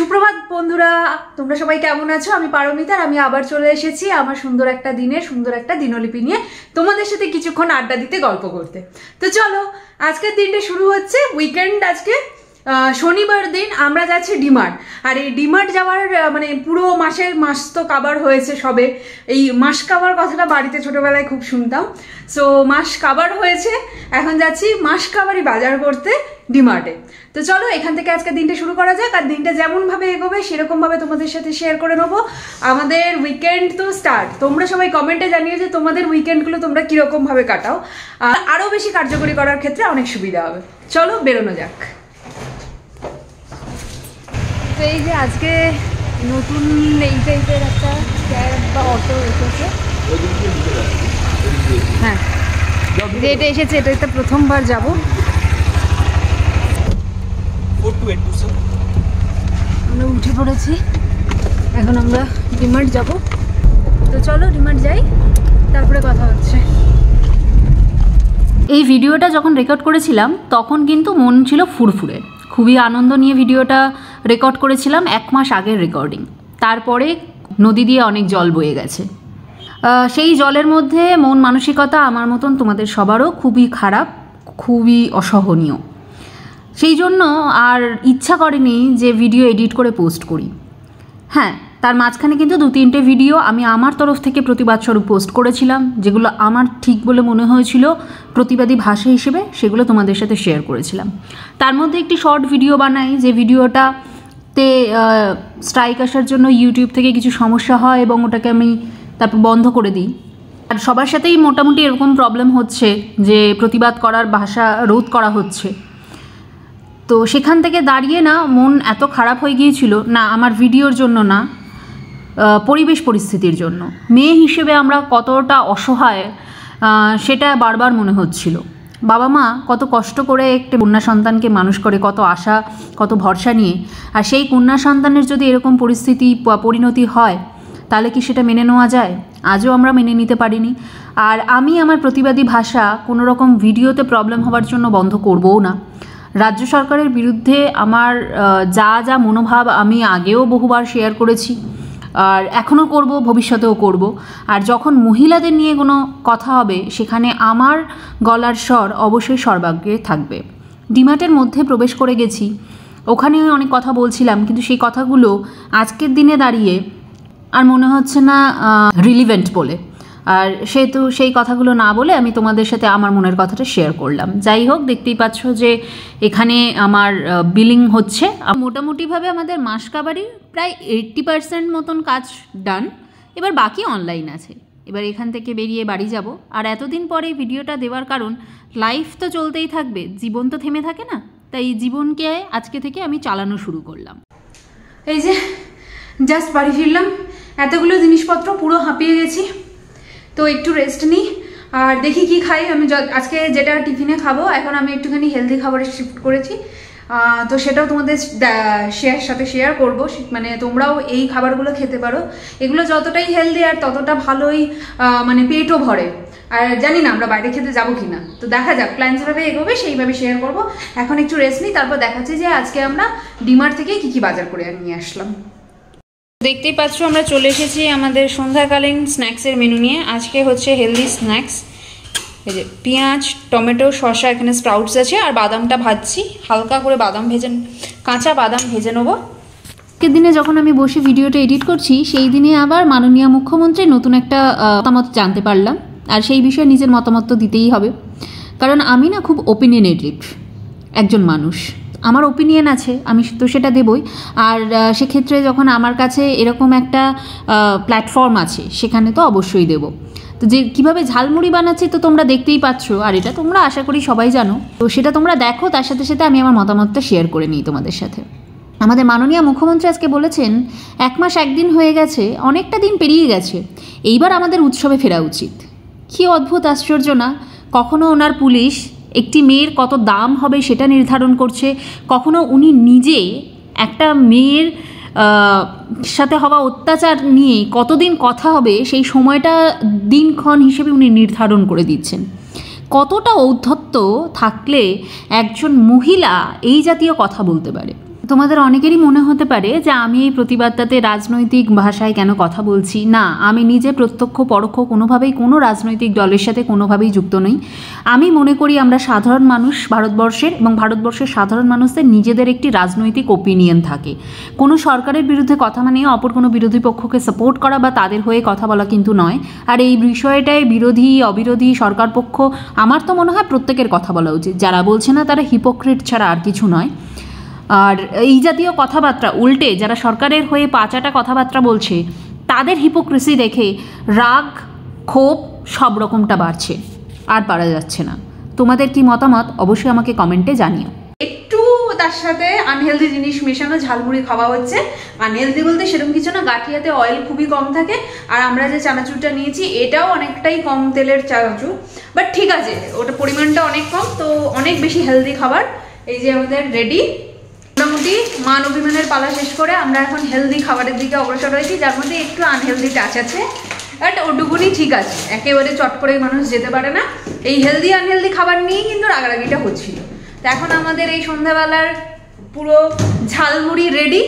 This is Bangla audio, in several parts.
সুপ্রভাত বন্ধুরা তোমরা সবাই কেমন আছো আমি পারমিতা আর আমি আবার চলে এসেছি আমার সুন্দর একটা দিনে সুন্দর একটা দিনলিপি নিয়ে তোমাদের সাথে কিছুক্ষণ আড্ডা দিতে গল্প করতে তো চলো আজকের দিনটা শুরু হচ্ছে উইকেন্ড আজকে শনিবার দিন আমরা যাচ্ছি ডিমার্ট আর এই ডিমার্ট যাওয়ার মানে পুরো মাসের মাস তো কাবার হয়েছে সবে এই মাস কাবার কথাটা বাড়িতে ছোটোবেলায় খুব শুনতাম সো মাস কাবার হয়েছে এখন যাচ্ছি মাস কাবারই বাজার করতে ডিমার্টে তো চলো এখান থেকে আজকে দিনটা শুরু করা যাক আর দিনটা যেমনভাবে এগোবে সেরকমভাবে তোমাদের সাথে শেয়ার করে নেবো আমাদের উইকেন্ড তো স্টার্ট তোমরা সবাই কমেন্টে জানিয়ে যে তোমাদের উইকেন্ডগুলো তোমরা কীরকমভাবে কাটাও আর আরও বেশি কার্যকরী করার ক্ষেত্রে অনেক সুবিধা হবে চলো বেরোনো যাক তো এই যে আজকে নতুন এই টাইপের একটা ক্যাব বা অটো এসেছে হ্যাঁ যে এটা এসেছে এটা একটা প্রথমবার যাব আমরা উঠে পড়েছি এখন আমরা ডিমান্ড যাব তো চলো ডিমান্ড যাই তারপরে কথা হচ্ছে এই ভিডিওটা যখন রেকর্ড করেছিলাম তখন কিন্তু মন ছিল ফুরফুরে খুবই আনন্দ নিয়ে ভিডিওটা রেকর্ড করেছিলাম এক মাস আগের রেকর্ডিং তারপরে নদী দিয়ে অনেক জল বয়ে গেছে সেই জলের মধ্যে মন মানসিকতা আমার মতন তোমাদের সবারও খুবই খারাপ খুবই অসহনীয় সেই জন্য আর ইচ্ছা করেনি যে ভিডিও এডিট করে পোস্ট করি হ্যাঁ তার মাঝখানে কিন্তু দু তিনটে ভিডিও আমি আমার তরফ থেকে প্রতিবাদ স্বরূপ পোস্ট করেছিলাম যেগুলো আমার ঠিক বলে মনে হয়েছিল প্রতিবাদী ভাষা হিসেবে সেগুলো তোমাদের সাথে শেয়ার করেছিলাম তার মধ্যে একটি শর্ট ভিডিও বানাই যে ভিডিওটা তে স্ট্রাইক আসার জন্য ইউটিউব থেকে কিছু সমস্যা হয় এবং ওটাকে আমি তারপর বন্ধ করে দিই আর সবার সাথেই মোটামুটি এরকম প্রবলেম হচ্ছে যে প্রতিবাদ করার ভাষা রোধ করা হচ্ছে তো সেখান থেকে দাঁড়িয়ে না মন এত খারাপ হয়ে গিয়েছিল না আমার ভিডিওর জন্য না পরিবেশ পরিস্থিতির জন্য মেয়ে হিসেবে আমরা কতটা অসহায় সেটা বারবার মনে হচ্ছিল বাবা মা কত কষ্ট করে একটি কন্যা সন্তানকে মানুষ করে কত আশা কত ভরসা নিয়ে আর সেই কন্যা সন্তানের যদি এরকম পরিস্থিতি পরিণতি হয় তাহলে কি সেটা মেনে নেওয়া যায় আজও আমরা মেনে নিতে পারিনি আর আমি আমার প্রতিবাদী ভাষা কোনো রকম ভিডিওতে প্রবলেম হওয়ার জন্য বন্ধ করবও না রাজ্য সরকারের বিরুদ্ধে আমার যা যা মনোভাব আমি আগেও বহুবার শেয়ার করেছি আর এখনও করব ভবিষ্যতেও করব আর যখন মহিলাদের নিয়ে কোনো কথা হবে সেখানে আমার গলার স্বর অবশ্যই সর্বাগ্রে থাকবে ডিমার্টের মধ্যে প্রবেশ করে গেছি ওখানে অনেক কথা বলছিলাম কিন্তু সেই কথাগুলো আজকের দিনে দাঁড়িয়ে আর মনে হচ্ছে না রিলিভেন্ট বলে আর সেহেতু সেই কথাগুলো না বলে আমি তোমাদের সাথে আমার মনের কথাটা শেয়ার করলাম যাই হোক দেখতেই পাচ্ছ যে এখানে আমার বিলিং হচ্ছে মোটামুটিভাবে আমাদের মাস কাবারি প্রায় এইট্টি পার্সেন্ট মতন কাজ ডান এবার বাকি অনলাইন আছে এবার এখান থেকে বেরিয়ে বাড়ি যাব আর এতদিন পরে ভিডিওটা দেওয়ার কারণ লাইফ তো চলতেই থাকবে জীবন তো থেমে থাকে না তাই জীবনকে আজকে থেকে আমি চালানো শুরু করলাম এই যে জাস্ট বাড়ি ফিরলাম এতগুলো জিনিসপত্র পুরো হাঁপিয়ে গেছি তো একটু রেস্ট নিই আর দেখি কি খাই আমি আজকে যেটা টিফিনে খাবো এখন আমি একটুখানি হেলদি খাবারে শিফট করেছি তো সেটাও তোমাদের শেয়ার সাথে শেয়ার করব মানে তোমরাও এই খাবারগুলো খেতে পারো এগুলো যতটাই হেলদি আর ততটা ভালোই মানে পেটও ভরে আর জানি না আমরা বাইরে খেতে যাবো কি না তো দেখা যাক প্ল্যান যেভাবে এগোবে সেইভাবে শেয়ার করব এখন একটু রেস্ট নিই তারপর দেখাচ্ছি যে আজকে আমরা ডিমার থেকে কি কি বাজার করে নিয়ে আসলাম দেখতেই পাচ্ছ আমরা চলে এসেছি আমাদের সন্ধ্যাকালীন স্ন্যাক্সের মেনু নিয়ে আজকে হচ্ছে হেলদি স্ন্যাক্স এই যে পেঁয়াজ টমেটো শসা এখানে স্প্রাউটস আছে আর বাদামটা ভাজছি হালকা করে বাদাম ভেজে কাঁচা বাদাম ভেজে নেবো আজকের দিনে যখন আমি বসে ভিডিওটা এডিট করছি সেই দিনে আবার মাননীয় মুখ্যমন্ত্রী নতুন একটা মতামত জানতে পারলাম আর সেই বিষয়ে নিজের মতামত তো দিতেই হবে কারণ আমি না খুব ওপিনিয়নেটিভ একজন মানুষ আমার ওপিনিয়ন আছে আমি তো সেটা দেবই আর সেক্ষেত্রে যখন আমার কাছে এরকম একটা প্ল্যাটফর্ম আছে সেখানে তো অবশ্যই দেবো তো যে কীভাবে ঝালমুড়ি বানাচ্ছি তো তোমরা দেখতেই পাচ্ছ আর এটা তোমরা আশা করি সবাই জানো তো সেটা তোমরা দেখো তার সাথে সাথে আমি আমার মতামতটা শেয়ার করে নিই তোমাদের সাথে আমাদের মাননীয় মুখ্যমন্ত্রী আজকে বলেছেন এক মাস একদিন হয়ে গেছে অনেকটা দিন পেরিয়ে গেছে এইবার আমাদের উৎসবে ফেরা উচিত কী অদ্ভুত আশ্চর্য না কখনো ওনার পুলিশ একটি মেয়ের কত দাম হবে সেটা নির্ধারণ করছে কখনো উনি নিজে একটা মেয়ের সাথে হওয়া অত্যাচার নিয়ে কতদিন কথা হবে সেই সময়টা দিনক্ষণ হিসেবে উনি নির্ধারণ করে দিচ্ছেন কতটা ঔদ্ধত্য থাকলে একজন মহিলা এই জাতীয় কথা বলতে পারে তোমাদের অনেকেরই মনে হতে পারে যে আমি এই প্রতিবাদটাতে রাজনৈতিক ভাষায় কেন কথা বলছি না আমি নিজে প্রত্যক্ষ পরোক্ষ কোনোভাবেই কোনো রাজনৈতিক দলের সাথে কোনোভাবেই যুক্ত নই আমি মনে করি আমরা সাধারণ মানুষ ভারতবর্ষের এবং ভারতবর্ষের সাধারণ মানুষদের নিজেদের একটি রাজনৈতিক ওপিনিয়ন থাকে কোনো সরকারের বিরুদ্ধে কথা মানে অপর কোনো বিরোধী পক্ষকে সাপোর্ট করা বা তাদের হয়ে কথা বলা কিন্তু নয় আর এই বিষয়টায় বিরোধী অবিরোধী সরকার পক্ষ আমার তো মনে হয় প্রত্যেকের কথা বলা উচিত যারা বলছে না তারা হিপোক্রেট ছাড়া আর কিছু নয় আর এই জাতীয় কথাবার্তা উল্টে যারা সরকারের হয়ে পাঁচাটা কথাবার্তা বলছে তাদের হিপোক্রেসি দেখে রাগ ক্ষোভ সব রকমটা বাড়ছে আর পারা যাচ্ছে না তোমাদের কি মতামত অবশ্যই আমাকে কমেন্টে জানিও একটু তার সাথে আনহেলদি জিনিস মেশানো ঝালমুড়ি খাওয়া হচ্ছে আনহেলদি বলতে সেরকম কিছু না গাঠিয়াতে অয়েল খুবই কম থাকে আর আমরা যে চানাচুরটা নিয়েছি এটাও অনেকটাই কম তেলের চানাচু বাট ঠিক আছে ওটা পরিমাণটা অনেক কম তো অনেক বেশি হেলদি খাবার এই যে আমাদের রেডি মোটামুটি মান অভিমানের পালা শেষ করে আমরা এখন হেলদি খাবারের দিকে অগ্রসর হয়েছি যার মধ্যে একটু আনহেলদি টাচ আছে বাট ওটুকুনি ঠিক আছে একেবারে চট করে মানুষ যেতে পারে না এই হেলদি আনহেলদি খাবার নিয়েই কিন্তু রাগারাগিটা হচ্ছিল তো এখন আমাদের এই সন্ধ্যাবেলার পুরো ঝালমুড়ি রেডি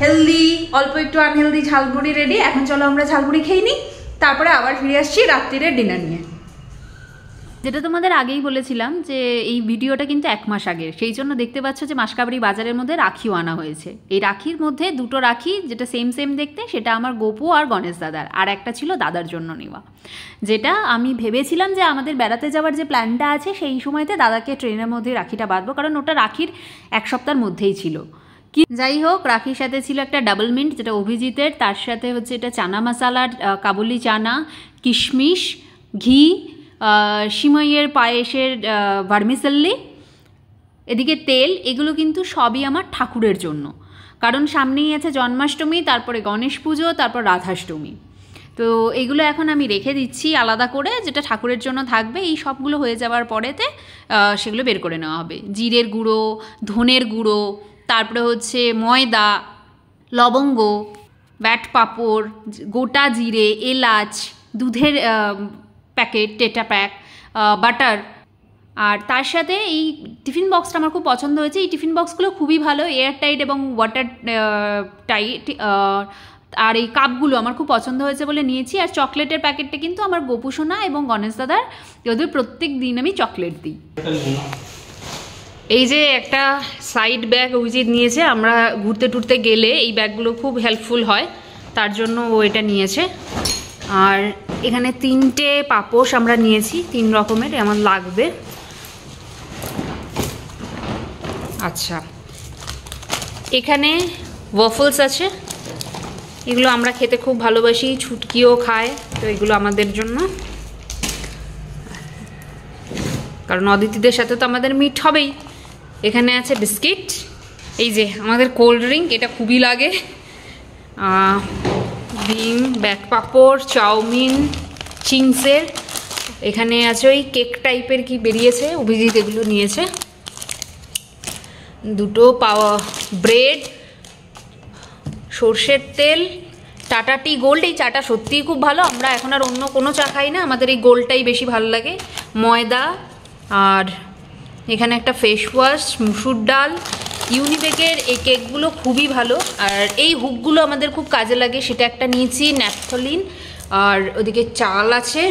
হেলদি অল্প একটু আনহেলদি ঝালমুড়ি রেডি এখন চলো আমরা ঝালমুড়ি খেয়ে নিই তারপরে আবার ফিরে আসছি রাত্রিরে ডিনার নিয়ে যেটা তোমাদের আগেই বলেছিলাম যে এই ভিডিওটা কিন্তু এক মাস আগের সেই জন্য দেখতে পাচ্ছ যে মাসকাবারি বাজারের মধ্যে রাখিও আনা হয়েছে এই রাখির মধ্যে দুটো রাখি যেটা সেম সেম দেখতে সেটা আমার গোপু আর গণেশ দাদার আর একটা ছিল দাদার জন্য নেওয়া যেটা আমি ভেবেছিলাম যে আমাদের বেড়াতে যাওয়ার যে প্ল্যানটা আছে সেই সময়তে দাদাকে ট্রেনের মধ্যে রাখিটা বাঁধবো কারণ ওটা রাখির এক সপ্তাহের মধ্যেই ছিল কি যাই হোক রাখির সাথে ছিল একটা ডাবল মিন্ট যেটা অভিজিতের তার সাথে হচ্ছে এটা চানা মশালা কাবুলি চানা কিশমিশ ঘি সিমাইয়ের পায়েসের ভার্মিসাল্লি এদিকে তেল এগুলো কিন্তু সবই আমার ঠাকুরের জন্য কারণ সামনেই আছে জন্মাষ্টমী তারপরে গণেশ পুজো তারপর রাধাষ্টমী তো এগুলো এখন আমি রেখে দিচ্ছি আলাদা করে যেটা ঠাকুরের জন্য থাকবে এই সবগুলো হয়ে যাওয়ার পরেতে সেগুলো বের করে নেওয়া হবে জিরের গুঁড়ো ধনের গুঁড়ো তারপরে হচ্ছে ময়দা লবঙ্গ ব্যাট পাপড় গোটা জিরে এলাচ দুধের প্যাকেট টেটা প্যাক বাটার আর তার সাথে এই টিফিন বক্সটা আমার খুব পছন্দ হয়েছে এই টিফিন বক্সগুলো খুবই ভালো এয়ার টাইট এবং ওয়াটার টাইট uh, uh, আর এই কাপগুলো আমার খুব পছন্দ হয়েছে বলে নিয়েছি আর চকলেটের প্যাকেটটা কিন্তু আমার গোপুসোনা এবং গণেশ দাদার ওদের প্রত্যেক দিন আমি চকলেট দিই এই যে একটা সাইড ব্যাগ অভিজিৎ নিয়েছে আমরা ঘুরতে টুরতে গেলে এই ব্যাগগুলো খুব হেল্পফুল হয় তার জন্য ও এটা নিয়েছে আর এখানে তিনটে পাপোশ আমরা নিয়েছি তিন রকমের এমন লাগবে আচ্ছা এখানে ওয়াফলস আছে এগুলো আমরা খেতে খুব ভালোবাসি ছুটকিও খায় তো এগুলো আমাদের জন্য কারণ অদিতিদের সাথে তো আমাদের মিট হবেই এখানে আছে বিস্কিট এই যে আমাদের কোল্ড ড্রিঙ্ক এটা খুবই লাগে ডিম ব্যাট পাপড় চাউমিন চিংসের এখানে আছে ওই কেক টাইপের কি বেরিয়েছে অভিজিৎ এগুলো নিয়েছে দুটো পাওয়া ব্রেড সর্ষের তেল টাটা টি গোল্ড এই চাটা সত্যিই খুব ভালো আমরা এখন আর অন্য কোনো চা খাই না আমাদের এই গোলটাই বেশি ভালো লাগে ময়দা আর এখানে একটা ফেস ওয়াশ মুসুর ডাল ইউনিবেকের এই কেকগুলো খুবই ভালো আর এই হুকগুলো আমাদের খুব কাজে লাগে সেটা একটা নিয়েছি ন্যাপথলিন আর ওদিকে চাল আছে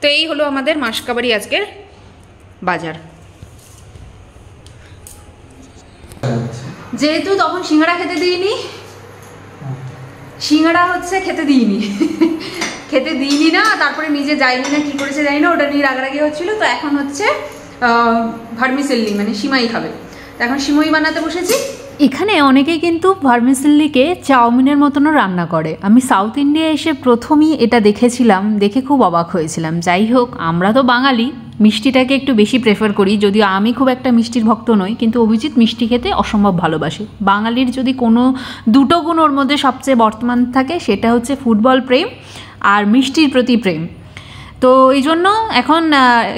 তো এই হলো আমাদের মাসকাবাড়ি আজকের বাজার যেহেতু তখন সিঙ্গাড়া খেতে দিইনি সিঙ্গাড়া হচ্ছে খেতে দিইনি খেতে দিইনি না তারপরে নিজে যাইনি না কি করেছে যাইনি না ওটা নিয়ে রাগারাগি হচ্ছিলো তো এখন হচ্ছে ভার্মিসেল্লি মানে সীমাই খাবে এখন সিমই বানাতে বসেছি এখানে অনেকেই কিন্তু ভার্মিসিল্লিকে চাউমিনের মতনও রান্না করে আমি সাউথ ইন্ডিয়া এসে প্রথমই এটা দেখেছিলাম দেখে খুব অবাক হয়েছিলাম যাই হোক আমরা তো বাঙালি মিষ্টিটাকে একটু বেশি প্রেফার করি যদিও আমি খুব একটা মিষ্টির ভক্ত নই কিন্তু অভিজিৎ মিষ্টি খেতে অসম্ভব ভালোবাসে বাঙালির যদি কোনো দুটো গুণ ওর মধ্যে সবচেয়ে বর্তমান থাকে সেটা হচ্ছে ফুটবল প্রেম আর মিষ্টির প্রতি প্রেম তো এই জন্য এখন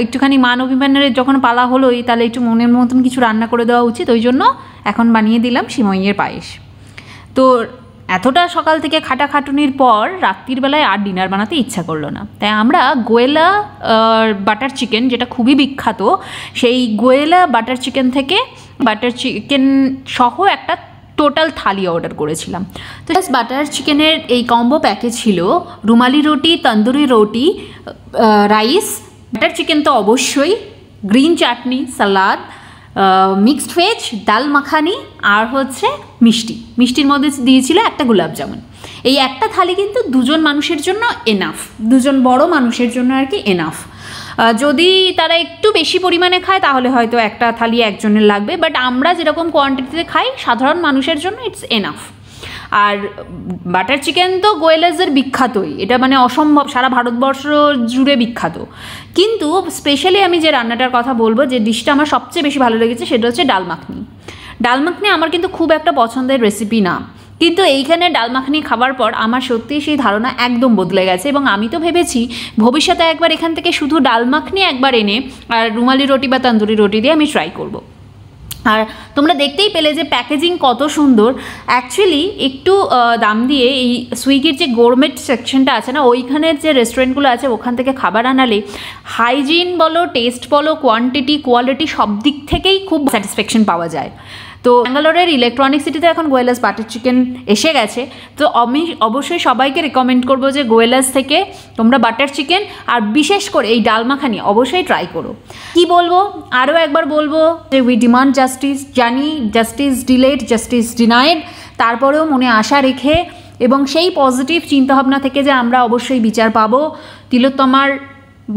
একটুখানি মান অভিমানের যখন পালা হলোই তাহলে একটু মনের মতন কিছু রান্না করে দেওয়া উচিত ওই জন্য এখন বানিয়ে দিলাম সিমইয়ের পায়েস তো এতটা সকাল থেকে খাটাখাটুনির পর রাত্রির বেলায় আর ডিনার বানাতে ইচ্ছা করলো না তাই আমরা গোয়েলা বাটার চিকেন যেটা খুবই বিখ্যাত সেই গোয়েলা বাটার চিকেন থেকে বাটার চিকেন সহ একটা টোটাল থালি অর্ডার করেছিলাম তো জাস্ট বাটার চিকেনের এই কম্বো প্যাকে ছিল রুমালি রুটি তন্দুরি রুটি রাইস বাটার চিকেন তো অবশ্যই green chutney salad mixed veg dal makhani আর হচ্ছে মিষ্টি মিষ্টির মধ্যে দিয়েছিল একটা জামুন এই একটা থালি কিন্তু দুজন মানুষের জন্য এনাফ দুজন বড় মানুষের জন্য আর কি এনাফ যদি তারা একটু বেশি পরিমাণে খায় তাহলে হয়তো একটা থালি একজনের লাগবে বাট আমরা যেরকম কোয়ান্টিটিতে খাই সাধারণ মানুষের জন্য ইটস এনাফ আর বাটার চিকেন তো গোয়েলাসের বিখ্যাতই এটা মানে অসম্ভব সারা ভারতবর্ষ জুড়ে বিখ্যাত কিন্তু স্পেশালি আমি যে রান্নাটার কথা বলবো যে ডিশটা আমার সবচেয়ে বেশি ভালো লেগেছে সেটা হচ্ছে ডাল মাখনি ডাল মাখনি আমার কিন্তু খুব একটা পছন্দের রেসিপি না কিন্তু এইখানে ডাল মাখানি খাওয়ার পর আমার সত্যি সেই ধারণা একদম বদলে গেছে এবং আমি তো ভেবেছি ভবিষ্যতে একবার এখান থেকে শুধু ডাল মাখনি একবার এনে আর রুমালি রুটি বা তন্দুরি রুটি দিয়ে আমি ট্রাই করবো আর তোমরা দেখতেই পেলে যে প্যাকেজিং কত সুন্দর অ্যাকচুয়ালি একটু দাম দিয়ে এই সুইগির যে গোরমেট সেকশনটা আছে না ওইখানের যে রেস্টুরেন্টগুলো আছে ওখান থেকে খাবার আনালে হাইজিন বলো টেস্ট বলো কোয়ান্টিটি কোয়ালিটি সব দিক থেকেই খুব স্যাটিসফ্যাকশন পাওয়া যায় তো ব্যাঙ্গালোরের ইলেকট্রনিক সিটিতে এখন গোয়েলাস বাটার চিকেন এসে গেছে তো আমি অবশ্যই সবাইকে রেকমেন্ড করবো যে গোয়েলাস থেকে তোমরা বাটার চিকেন আর বিশেষ করে এই ডালমাখানি অবশ্যই ট্রাই করো কি বলবো আরও একবার বলবো যে উই ডিমান্ড জাস্টিস জানি জাস্টিস ডিলেড জাস্টিস ডিনাইড তারপরেও মনে আশা রেখে এবং সেই পজিটিভ চিন্তাভাবনা থেকে যে আমরা অবশ্যই বিচার পাবো তিলোত্তমার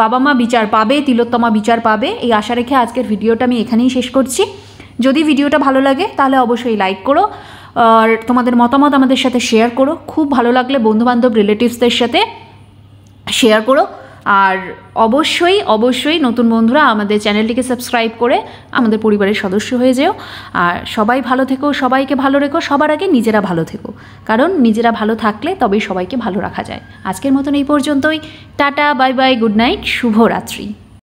বাবা মা বিচার পাবে তিলোত্তমা বিচার পাবে এই আশা রেখে আজকের ভিডিওটা আমি এখানেই শেষ করছি যদি ভিডিওটা ভালো লাগে তাহলে অবশ্যই লাইক করো আর তোমাদের মতামত আমাদের সাথে শেয়ার করো খুব ভালো লাগলে বন্ধুবান্ধব রিলেটিভসদের সাথে শেয়ার করো আর অবশ্যই অবশ্যই নতুন বন্ধুরা আমাদের চ্যানেলটিকে সাবস্ক্রাইব করে আমাদের পরিবারের সদস্য হয়ে যেও আর সবাই ভালো থেকো সবাইকে ভালো রেখো সবার আগে নিজেরা ভালো থেকো কারণ নিজেরা ভালো থাকলে তবেই সবাইকে ভালো রাখা যায় আজকের মতন এই পর্যন্তই tata bye bye good night শুভরাত্রি